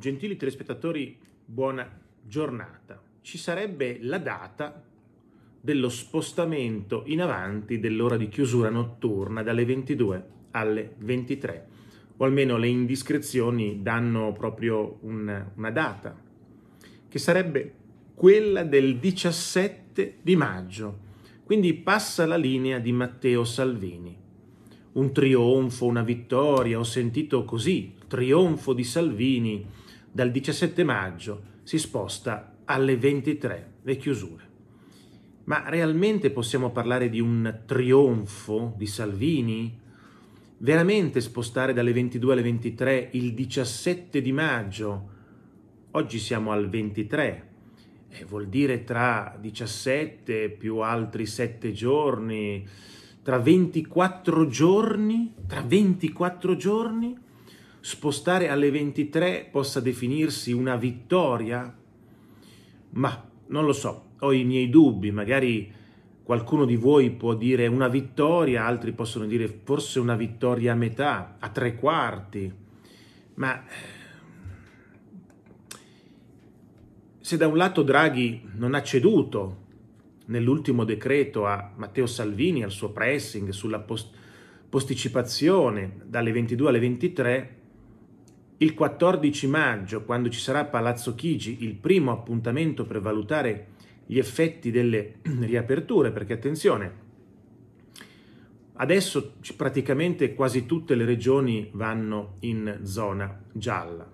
Gentili telespettatori, buona giornata. Ci sarebbe la data dello spostamento in avanti dell'ora di chiusura notturna dalle 22 alle 23, o almeno le indiscrezioni danno proprio un, una data, che sarebbe quella del 17 di maggio. Quindi passa la linea di Matteo Salvini. Un trionfo, una vittoria, ho sentito così, trionfo di Salvini, dal 17 maggio si sposta alle 23 le chiusure. Ma realmente possiamo parlare di un trionfo di Salvini? Veramente spostare dalle 22 alle 23 il 17 di maggio? Oggi siamo al 23, eh, vuol dire tra 17 più altri 7 giorni, tra 24 giorni, tra 24 giorni spostare alle 23 possa definirsi una vittoria? Ma non lo so, ho i miei dubbi, magari qualcuno di voi può dire una vittoria, altri possono dire forse una vittoria a metà, a tre quarti, ma eh, se da un lato Draghi non ha ceduto nell'ultimo decreto a Matteo Salvini, al suo pressing sulla post- posticipazione dalle 22 alle 23, il 14 maggio, quando ci sarà a Palazzo Chigi il primo appuntamento per valutare gli effetti delle riaperture, perché attenzione, adesso praticamente quasi tutte le regioni vanno in zona gialla.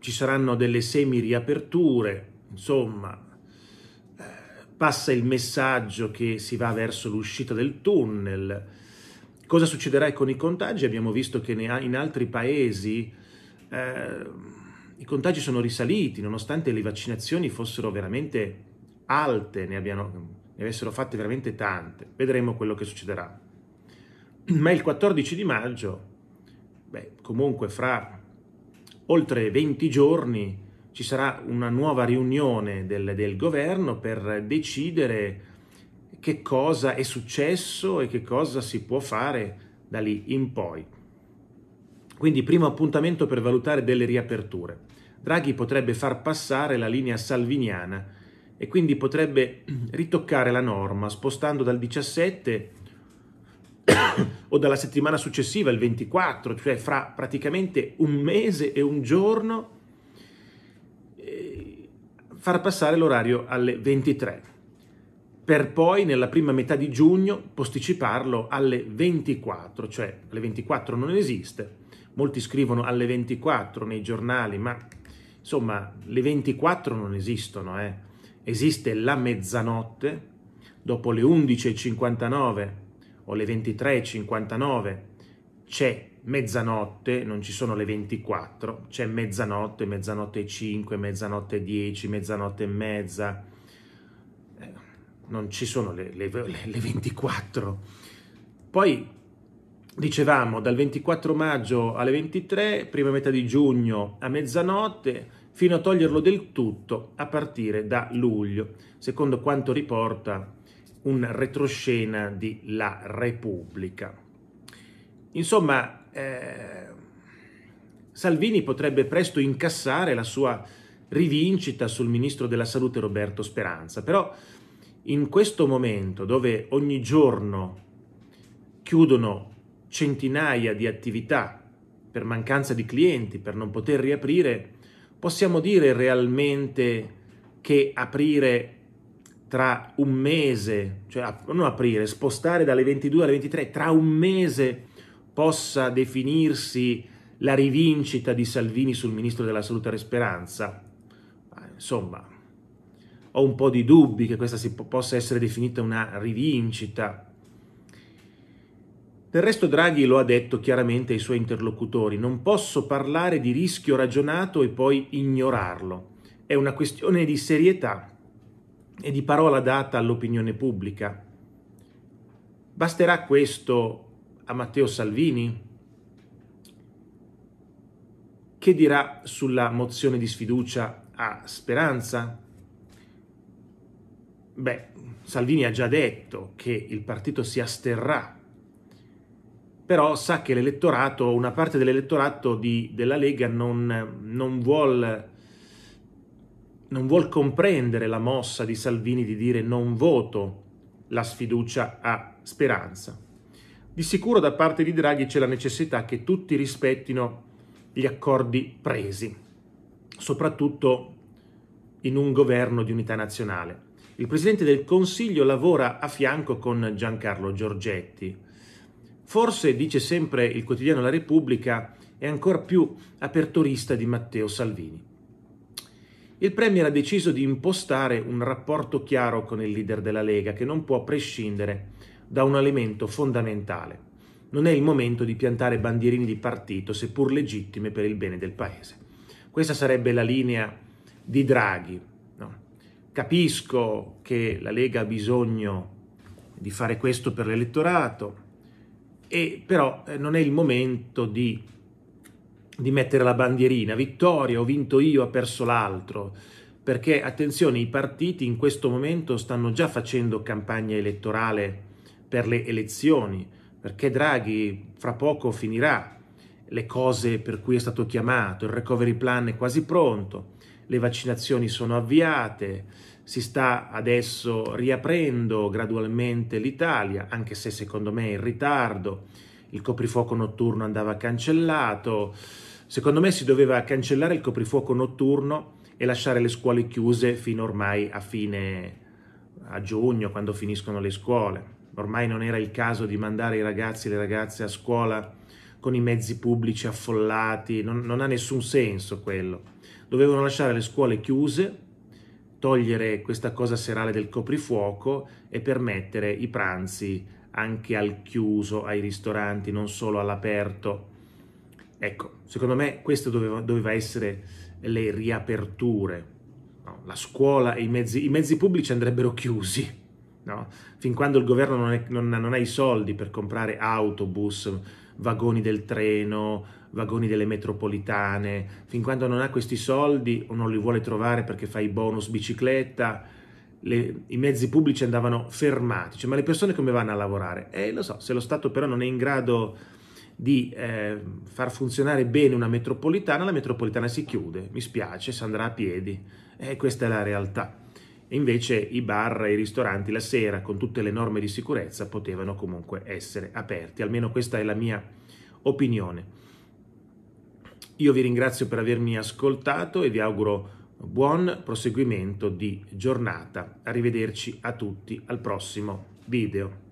Ci saranno delle semi riaperture, insomma, eh, passa il messaggio che si va verso l'uscita del tunnel, Cosa succederà con i contagi? Abbiamo visto che in altri paesi eh, i contagi sono risaliti, nonostante le vaccinazioni fossero veramente alte, ne, abbiano, ne avessero fatte veramente tante. Vedremo quello che succederà. Ma il 14 di maggio, beh, comunque fra oltre 20 giorni, ci sarà una nuova riunione del, del governo per decidere che cosa è successo e che cosa si può fare da lì in poi. Quindi primo appuntamento per valutare delle riaperture. Draghi potrebbe far passare la linea salviniana e quindi potrebbe ritoccare la norma spostando dal 17 o dalla settimana successiva, il 24, cioè fra praticamente un mese e un giorno, far passare l'orario alle 23 per poi nella prima metà di giugno posticiparlo alle 24, cioè alle 24 non esiste, molti scrivono alle 24 nei giornali, ma insomma le 24 non esistono, eh. esiste la mezzanotte, dopo le 11.59 o le 23.59 c'è mezzanotte, non ci sono le 24, c'è mezzanotte, mezzanotte 5, mezzanotte 10, mezzanotte e mezza, non ci sono le, le, le 24. Poi dicevamo dal 24 maggio alle 23, prima metà di giugno a mezzanotte, fino a toglierlo del tutto a partire da luglio, secondo quanto riporta un retroscena di La Repubblica. Insomma, eh, Salvini potrebbe presto incassare la sua rivincita sul ministro della salute Roberto Speranza, però in questo momento dove ogni giorno chiudono centinaia di attività per mancanza di clienti, per non poter riaprire, possiamo dire realmente che aprire tra un mese, cioè non aprire, spostare dalle 22 alle 23, tra un mese possa definirsi la rivincita di Salvini sul ministro della salute a Speranza? Insomma, ho un po' di dubbi che questa po possa essere definita una rivincita. Del resto Draghi lo ha detto chiaramente ai suoi interlocutori, non posso parlare di rischio ragionato e poi ignorarlo. È una questione di serietà e di parola data all'opinione pubblica. Basterà questo a Matteo Salvini? Che dirà sulla mozione di sfiducia a Speranza? Beh, Salvini ha già detto che il partito si asterrà, però sa che l'elettorato, una parte dell'elettorato della Lega non, non vuole non vuol comprendere la mossa di Salvini di dire non voto la sfiducia a Speranza. Di sicuro da parte di Draghi c'è la necessità che tutti rispettino gli accordi presi, soprattutto in un governo di unità nazionale. Il Presidente del Consiglio lavora a fianco con Giancarlo Giorgetti. Forse, dice sempre il quotidiano La Repubblica, è ancora più aperturista di Matteo Salvini. Il Premier ha deciso di impostare un rapporto chiaro con il leader della Lega che non può prescindere da un elemento fondamentale. Non è il momento di piantare bandierini di partito, seppur legittime per il bene del Paese. Questa sarebbe la linea di Draghi, Capisco che la Lega ha bisogno di fare questo per l'elettorato, e però eh, non è il momento di, di, mettere la bandierina, vittoria, ho vinto io, ha perso l'altro, perché attenzione, i partiti in questo momento stanno già facendo campagna elettorale per le elezioni, perché Draghi fra poco finirà le cose per cui è stato chiamato, il recovery plan è quasi pronto, le vaccinazioni sono avviate, si sta adesso riaprendo gradualmente l'Italia, anche se secondo me è in ritardo, il coprifuoco notturno andava cancellato, secondo me si doveva cancellare il coprifuoco notturno e lasciare le scuole chiuse fino ormai a fine a giugno, quando finiscono le scuole. Ormai non era il caso di mandare i ragazzi e le ragazze a scuola con i mezzi pubblici affollati, non, non ha nessun senso quello dovevano lasciare le scuole chiuse, togliere questa cosa serale del coprifuoco e permettere i pranzi anche al chiuso, ai ristoranti, non solo all'aperto. Ecco, secondo me questo doveva, doveva essere le riaperture. No? La scuola e i mezzi, i mezzi pubblici andrebbero chiusi. No? Fin quando il governo non, è, non, non ha i soldi per comprare autobus, vagoni del treno, vagoni delle metropolitane, fin quando non ha questi soldi o non li vuole trovare perché fa i bonus bicicletta, le, i mezzi pubblici andavano fermati, cioè, ma le persone come vanno a lavorare? Eh, lo so, se lo Stato però non è in grado di eh, far funzionare bene una metropolitana, la metropolitana si chiude, mi spiace, si andrà a piedi. E eh, questa è la realtà. E invece i bar e i ristoranti la sera, con tutte le norme di sicurezza, potevano comunque essere aperti. Almeno questa è la mia opinione. Io vi ringrazio per avermi ascoltato e vi auguro buon proseguimento di giornata. Arrivederci a tutti al prossimo video.